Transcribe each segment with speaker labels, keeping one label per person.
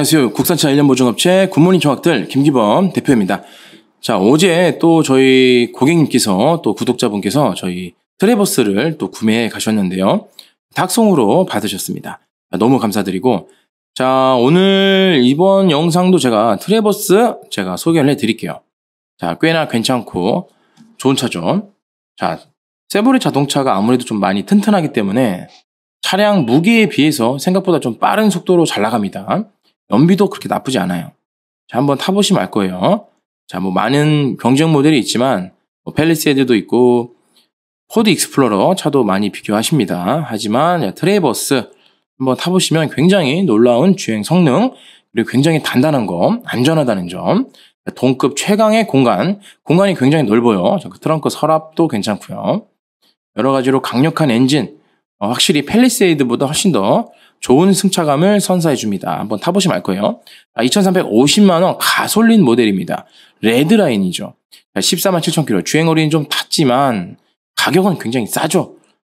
Speaker 1: 안녕하세요. 국산차 1년 보증업체 굿모닝 정학들 김기범 대표입니다. 자, 어제 또 저희 고객님께서 또 구독자분께서 저희 트레버스를 또 구매해 가셨는데요. 닥송으로 받으셨습니다. 너무 감사드리고 자, 오늘 이번 영상도 제가 트레버스 제가 소개를 해 드릴게요. 자, 꽤나 괜찮고 좋은 차죠. 자, 세보리 자동차가 아무래도 좀 많이 튼튼하기 때문에 차량 무게에 비해서 생각보다 좀 빠른 속도로 잘 나갑니다. 연비도 그렇게 나쁘지 않아요. 자, 한번 타보시면 알 거예요. 자, 뭐 많은 경쟁 모델이 있지만 뭐 팰리세이드도 있고 포드 익스플로러 차도 많이 비교하십니다. 하지만 트레이버스 한번 타보시면 굉장히 놀라운 주행 성능 그리고 굉장히 단단한 거, 안전하다는 점, 동급 최강의 공간, 공간이 굉장히 넓어요. 그 트렁크 서랍도 괜찮고요. 여러 가지로 강력한 엔진, 어, 확실히 팰리세이드보다 훨씬 더 좋은 승차감을 선사해 줍니다. 한번 타보시면 알 거예요. 2,350만 원 가솔린 모델입니다. 레드라인이죠. 14만 7천 킬로. 주행거리는 좀 탔지만 가격은 굉장히 싸죠.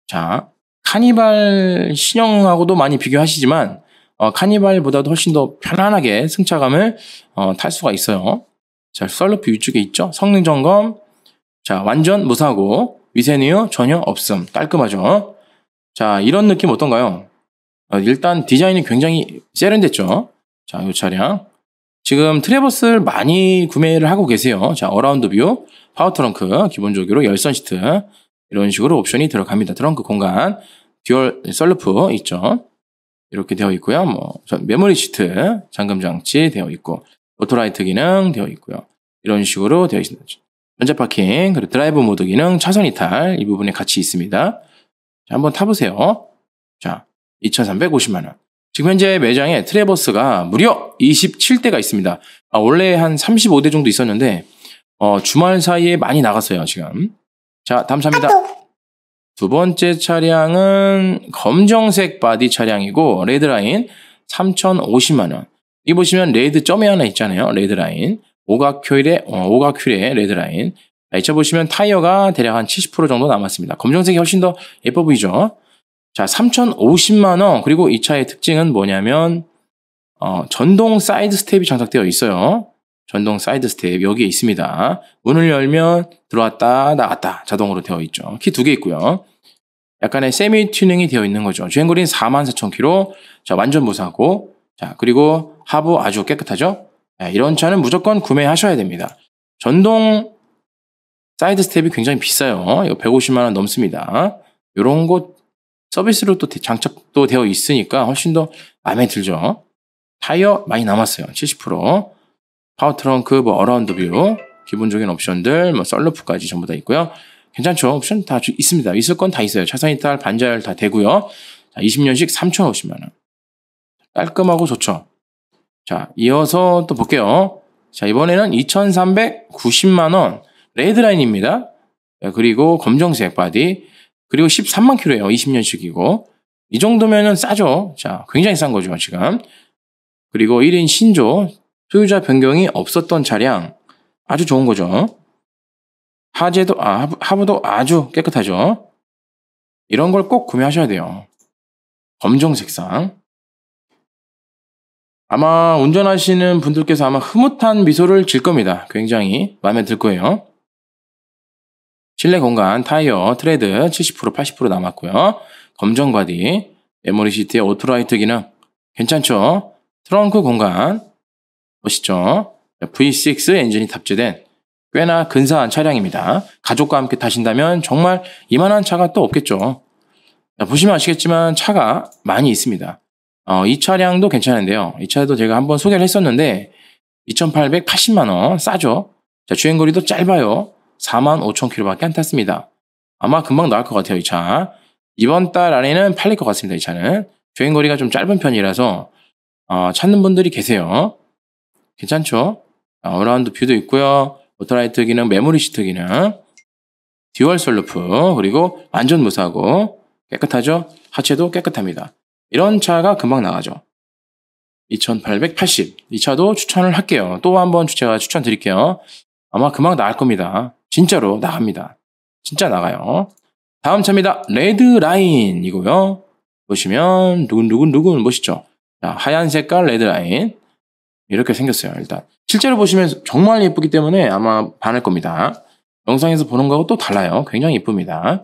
Speaker 1: 자, 카니발 신형하고도 많이 비교하시지만 어, 카니발보다도 훨씬 더 편안하게 승차감을 어, 탈 수가 있어요. 자, 셀루프 위쪽에 있죠. 성능 점검. 자, 완전 무사고위세누유 전혀 없음. 깔끔하죠. 자, 이런 느낌 어떤가요? 아, 일단 디자인이 굉장히 세련됐죠. 자, 이 차량. 지금 트레버스를 많이 구매를 하고 계세요. 자, 어라운드 뷰, 파워 트렁크, 기본적으로 열선 시트 이런 식으로 옵션이 들어갑니다. 트렁크 공간, 듀얼 셀루프 있죠. 이렇게 되어 있고요. 뭐 메모리 시트, 잠금 장치 되어 있고 오토라이트 기능 되어 있고요. 이런 식으로 되어 있습니다. 전자 파킹, 그리고 드라이브 모드 기능, 차선 이탈 이 부분에 같이 있습니다. 자, 한번 타보세요. 자, 2,350만 원. 지금 현재 매장에 트레버스가 무려 27대가 있습니다. 아, 원래 한 35대 정도 있었는데 어, 주말 사이에 많이 나갔어요 지금. 자, 감사합니다. 두 번째 차량은 검정색 바디 차량이고 레드라인 3,050만 원. 이 보시면 레드 점이 하나 있잖아요. 레드라인. 오각휴의 어, 오각휴일 레드라인. 이 차 보시면 타이어가 대략 한 70% 정도 남았습니다. 검정색이 훨씬 더 예뻐 보이죠? 자, 3,050만원. 그리고 이 차의 특징은 뭐냐면, 어, 전동 사이드 스텝이 장착되어 있어요. 전동 사이드 스텝 여기에 있습니다. 문을 열면 들어왔다 나갔다 자동으로 되어 있죠. 키 두 개 있고요. 약간의 세미 튜닝이 되어 있는 거죠. 주행거리 44,000km. 자, 완전 무사하고. 자, 그리고 하부 아주 깨끗하죠? 네, 이런 차는 무조건 구매하셔야 됩니다. 전동 사이드 스텝이 굉장히 비싸요. 이거 150만 원 넘습니다. 요런곳 서비스로 또 장착도 되어 있으니까 훨씬 더 마음에 들죠. 타이어 많이 남았어요. 70%. 파워 트렁크, 뭐 어라운드 뷰, 기본적인 옵션들, 뭐 썰루프까지 전부 다 있고요. 괜찮죠? 옵션 다 있습니다. 있을 건 다 있어요. 차선 이탈, 반자열 다 되고요. 자, 20년식 3,050만 원. 깔끔하고 좋죠. 자, 이어서 또 볼게요. 자, 이번에는 2,390만 원 레드라인입니다. 네, 그리고 검정색 바디, 그리고 13만 킬로예요. 20년씩이고. 이 정도면은 싸죠. 자, 굉장히 싼 거죠, 지금. 그리고 1인 신조, 소유자 변경이 없었던 차량. 아주 좋은 거죠. 하제도, 아, 하부도 아주 깨끗하죠. 이런 걸 꼭 구매하셔야 돼요. 검정 색상. 아마 운전하시는 분들께서 아마 흐뭇한 미소를 질 겁니다. 굉장히 마음에 들 거예요. 실내 공간, 타이어, 트레드 70% 80% 남았고요. 검정 바디, 메모리 시트의 오토라이트 기능 괜찮죠? 트렁크 공간 멋있죠? V6 엔진이 탑재된 꽤나 근사한 차량입니다. 가족과 함께 타신다면 정말 이만한 차가 또 없겠죠. 보시면 아시겠지만 차가 많이 있습니다. 어, 이 차량도 괜찮은데요. 이 차도 제가 한번 소개를 했었는데 2,880만원 싸죠? 자, 주행거리도 짧아요. 45,000km밖에 안 탔습니다. 아마 금방 나올 것 같아요, 이 차. 이번 달 안에는 팔릴 것 같습니다, 이 차는. 주행 거리가 좀 짧은 편이라서 어, 찾는 분들이 계세요. 괜찮죠? 어라운드 뷰도 있고요. 오토라이트 기능, 메모리 시트 기능, 듀얼 솔루프, 그리고 완전 무사고 깨끗하죠? 하체도 깨끗합니다. 이런 차가 금방 나가죠. 2880. 이 차도 추천을 할게요. 또 한번 제가 추천드릴게요. 아마 금방 나갈 겁니다. 진짜로 나갑니다. 진짜 나가요. 다음 차입니다. 레드 라인이고요. 보시면 누군누군누군 보시죠. 자, 하얀 색깔 레드 라인. 이렇게 생겼어요. 일단 실제로 보시면 정말 예쁘기 때문에 아마 반할 겁니다. 영상에서 보는 거하고 또 달라요. 굉장히 예쁩니다.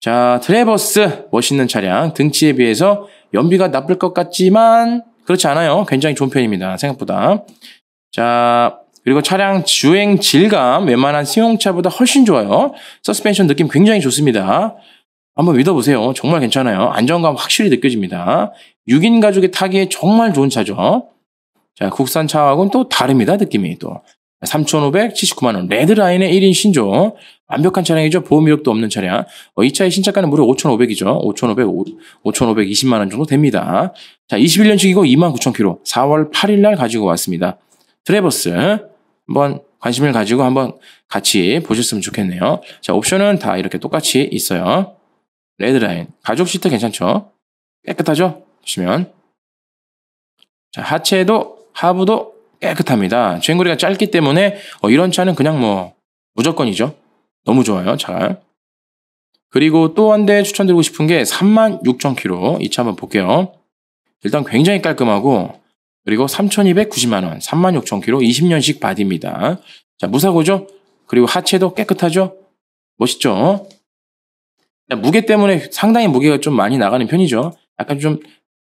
Speaker 1: 자, 트레버스 멋있는 차량 등치에 비해서 연비가 나쁠 것 같지만 그렇지 않아요. 굉장히 좋은 편입니다. 생각보다. 자, 그리고 차량 주행 질감 웬만한 승용차보다 훨씬 좋아요. 서스펜션 느낌 굉장히 좋습니다. 한번 믿어보세요. 정말 괜찮아요. 안정감 확실히 느껴집니다. 6인 가족이 타기에 정말 좋은 차죠. 자, 국산 차하고는 또 다릅니다. 느낌이 또. 3,579만원. 레드라인의 1인 신조. 완벽한 차량이죠. 보험 이력도 없는 차량. 어, 이 차의 신차가는 무려 5,500이죠. 5,500, 5,520만원 정도 됩니다. 자, 21년식이고 29,000km. 4월 8일날 가지고 왔습니다. 트레버스. 한번 관심을 가지고 한번 같이 보셨으면 좋겠네요. 자, 옵션은 다 이렇게 똑같이 있어요. 레드라인. 가죽 시트 괜찮죠? 깨끗하죠? 보시면. 자, 하체도 하부도 깨끗합니다. 쉔거리가 짧기 때문에 어, 이런 차는 그냥 뭐 무조건이죠. 너무 좋아요, 잘. 그리고 또 한 대 추천드리고 싶은 게 36,000km. 이 차 한번 볼게요. 일단 굉장히 깔끔하고 그리고 3,290만 원, 36,000km, 20년식 바디입니다. 자, 무사고죠? 그리고 하체도 깨끗하죠? 멋있죠? 자, 무게 때문에 상당히 무게가 좀 많이 나가는 편이죠. 약간 좀,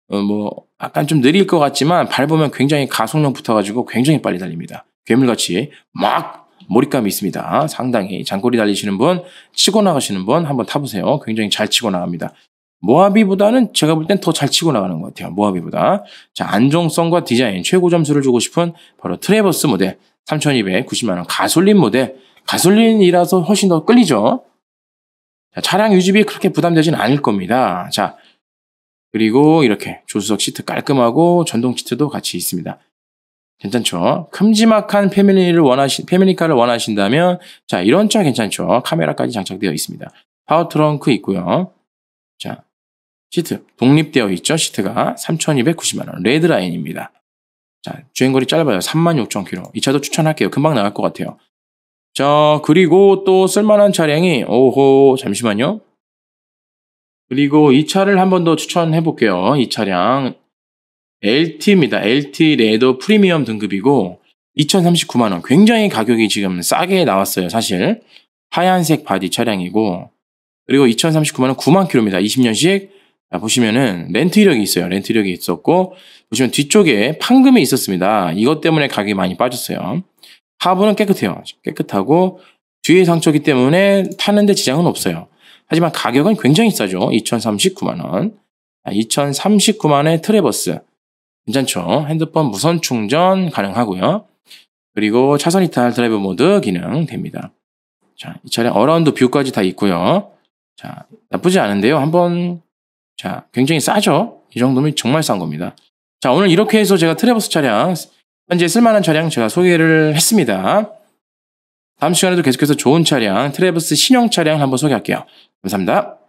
Speaker 1: 어, 뭐, 약간 좀 느릴 것 같지만 밟으면 굉장히 가속력 붙어가지고 굉장히 빨리 달립니다. 괴물같이 막 몰입감이 있습니다. 상당히 장거리 달리시는 분, 치고 나가시는 분 한번 타보세요. 굉장히 잘 치고 나갑니다. 모하비보다는 제가 볼 땐 더 잘 치고 나가는 것 같아요. 모하비보다. 자, 안정성과 디자인 최고 점수를 주고 싶은 바로 트레버스 모델 3290만원 가솔린 모델. 가솔린이라서 훨씬 더 끌리죠. 자, 차량 유지비 그렇게 부담되진 않을 겁니다. 자, 그리고 이렇게 조수석 시트 깔끔하고 전동 시트도 같이 있습니다. 괜찮죠? 큼지막한 패밀리를 원하신, 패밀리카를 원하신다면, 자, 이런 차 괜찮죠? 카메라까지 장착되어 있습니다. 파워 트렁크 있고요. 자, 시트 독립되어 있죠. 시트가 3,290만 원 레드라인입니다. 자 주행거리 짧아요. 36,000km 이 차도 추천할게요. 금방 나갈 것 같아요. 자 그리고 또 쓸만한 차량이 오호 잠시만요. 그리고 이 차를 한 번 더 추천해 볼게요. 이 차량 LT입니다. LT 레더 프리미엄 등급이고 2,039만 원. 굉장히 가격이 지금 싸게 나왔어요. 사실 하얀색 바디 차량이고 그리고 2,039만 원 9만 킬로입니다. 20년식 보시면은 렌트 이력이 있어요. 렌트 이력이 있었고 보시면 뒤쪽에 판금이 있었습니다. 이것 때문에 가격이 많이 빠졌어요. 하부는 깨끗해요. 깨끗하고 뒤에 상처기 때문에 타는데 지장은 없어요. 하지만 가격은 굉장히 싸죠. 2,039만원. 2,039만원의 트레버스. 괜찮죠? 핸드폰 무선 충전 가능하고요. 그리고 차선 이탈 드라이브 모드 기능 됩니다. 자, 이 차량 어라운드 뷰까지 다 있고요. 자, 나쁘지 않은데요. 한번 자, 굉장히 싸죠? 이 정도면 정말 싼 겁니다. 자, 오늘 이렇게 해서 제가 트레버스 차량, 현재 쓸만한 차량 제가 소개를 했습니다. 다음 시간에도 계속해서 좋은 차량, 트레버스 신형 차량 한번 소개할게요. 감사합니다.